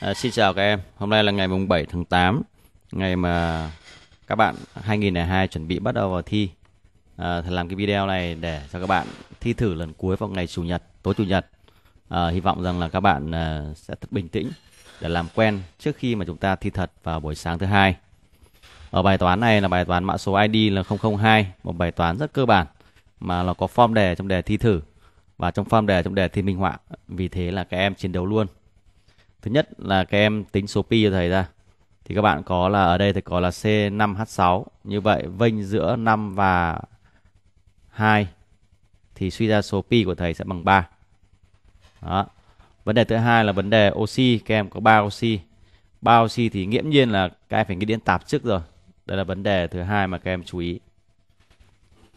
À, xin chào các em. Hôm nay là ngày mùng 7 tháng 8, ngày mà các bạn 2002 chuẩn bị bắt đầu vào thi. À, thầy làm cái video này để cho các bạn thi thử lần cuối vào ngày chủ nhật, tối chủ nhật. À, hy vọng rằng là các bạn à, sẽ thật bình tĩnh để làm quen trước khi mà chúng ta thi thật vào buổi sáng thứ hai. Ở bài toán này là bài toán mã số ID là 002, một bài toán rất cơ bản mà nó có form đề trong đề thi thử và trong form đề trong đề thi minh họa. Vì thế là các em chiến đấu luôn Thứ nhất là các em tính số pi cho thầy ra. Thì các bạn có là ở đây thì có là C5H6. Như vậy vênh giữa 5 và 2 thì suy ra số pi của thầy sẽ bằng 3. Đó. Vấn đề thứ hai là vấn đề oxy, các em có 3 oxy. 3 oxy thì nghiễm nhiên là các em phải nghĩ điện tạp trước rồi. Đây là vấn đề thứ hai mà các em chú ý.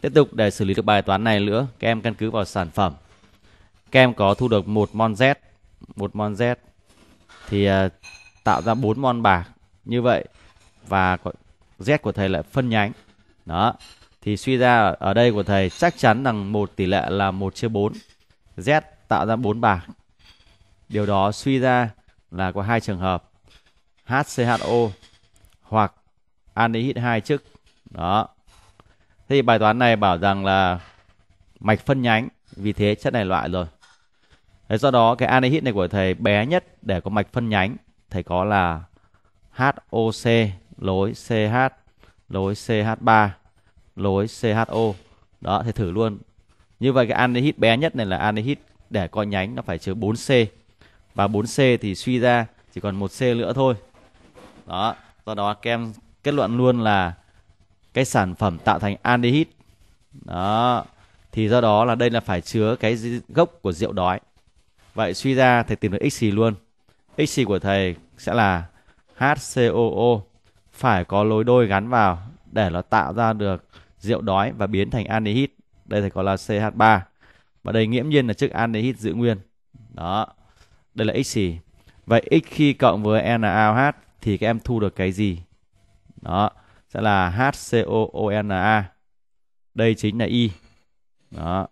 Tiếp tục để xử lý được bài toán này nữa, các em căn cứ vào sản phẩm. Các em có thu được một mol Z, một mol Z thì uh, tạo ra bốn mon bạc như vậy và Z của thầy lại phân nhánh. Đó. Thì suy ra ở đây của thầy chắc chắn rằng một tỷ lệ là 1 chia 4. Z tạo ra 4 bạc. Điều đó suy ra là có hai trường hợp HCHO hoặc anhydride 2 chức. Đó. Thì bài toán này bảo rằng là mạch phân nhánh, vì thế chất này loại rồi. Đấy, do đó cái anhydride này của thầy bé nhất để có mạch phân nhánh thầy có là HOC lối CH lối CH3 lối CHO đó thầy thử luôn như vậy cái anhydride bé nhất này là anhydride để có nhánh nó phải chứa 4C và 4C thì suy ra chỉ còn 1C nữa thôi đó do đó kem kết luận luôn là cái sản phẩm tạo thành anhydride đó thì do đó là đây là phải chứa cái gốc của rượu đói Vậy suy ra thầy tìm được xì luôn. xì của thầy sẽ là HCOO phải có lối đôi gắn vào để nó tạo ra được rượu đói và biến thành aldehyde. Đây thầy có là CH3. Và đây nghiễm nhiên là chức aldehyde giữ nguyên. Đó. Đây là x xì. Vậy x khi cộng với NaOH thì các em thu được cái gì? Đó, sẽ là HCOONa. Đây chính là y. Đó.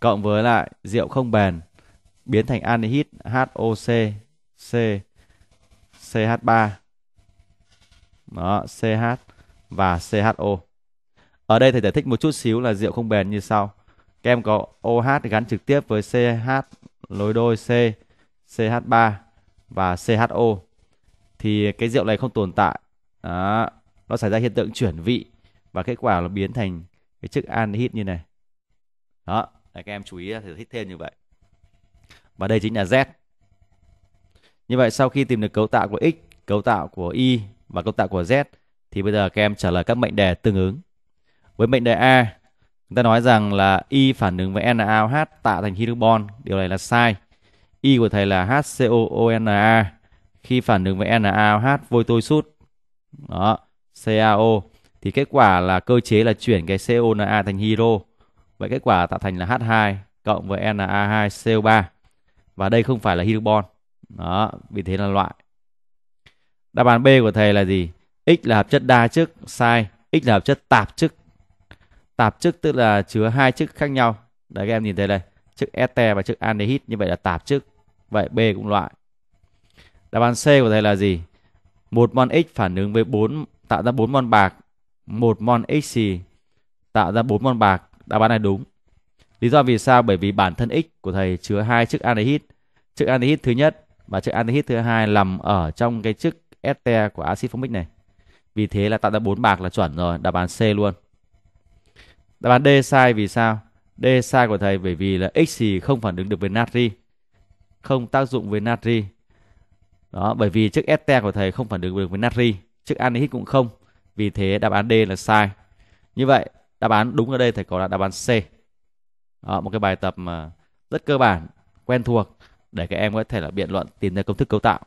Cộng với lại rượu không bền biến thành anhydrit HOC C CH3 đó CH và CHO ở đây thầy giải thích một chút xíu là rượu không bền như sau các em có OH gắn trực tiếp với CH lối đôi C CH3 và CHO thì cái rượu này không tồn tại đó. nó xảy ra hiện tượng chuyển vị và kết quả là biến thành cái chức anhydrit như này đó các em chú ý thầy thích thêm như vậy và đây chính là Z. Như vậy sau khi tìm được cấu tạo của X, cấu tạo của Y và cấu tạo của Z thì bây giờ các em trả lời các mệnh đề tương ứng. Với mệnh đề A, chúng ta nói rằng là Y phản ứng với NaOH tạo thành hydrobon, điều này là sai. Y của thầy là HCOONa khi phản ứng với NaOH vôi tôi sút. Đó, CaO thì kết quả là cơ chế là chuyển cái CONa thành hydro. Vậy kết quả tạo thành là H2 cộng với na 2 co 3 và đây không phải là hydrobon đó vì thế là loại đáp án b của thầy là gì x là hợp chất đa chức sai x là hợp chất tạp chức tạp chức tức là chứa hai chức khác nhau đấy các em nhìn thấy đây chức ete và chức aldehyde như vậy là tạp chức vậy b cũng loại đáp án c của thầy là gì một mon x phản ứng với bốn tạo ra bốn mon bạc một mon x xì tạo ra bốn mon bạc đáp án này đúng Lý do vì sao? Bởi vì bản thân X của thầy chứa hai chức aldehyde. Chức aldehyde thứ nhất và chức aldehyde thứ hai nằm ở trong cái chức este của axit formic này. Vì thế là tạo ra bốn bạc là chuẩn rồi, đáp án C luôn. Đáp án D sai vì sao? D sai của thầy bởi vì là X thì không phản ứng được với natri. Không tác dụng với natri. Đó, bởi vì chức este của thầy không phản ứng được với natri, chức aldehyde cũng không. Vì thế đáp án D là sai. Như vậy, đáp án đúng ở đây thầy có là đáp án C. Đó, một cái bài tập mà rất cơ bản quen thuộc để các em có thể là biện luận tìm ra công thức cấu tạo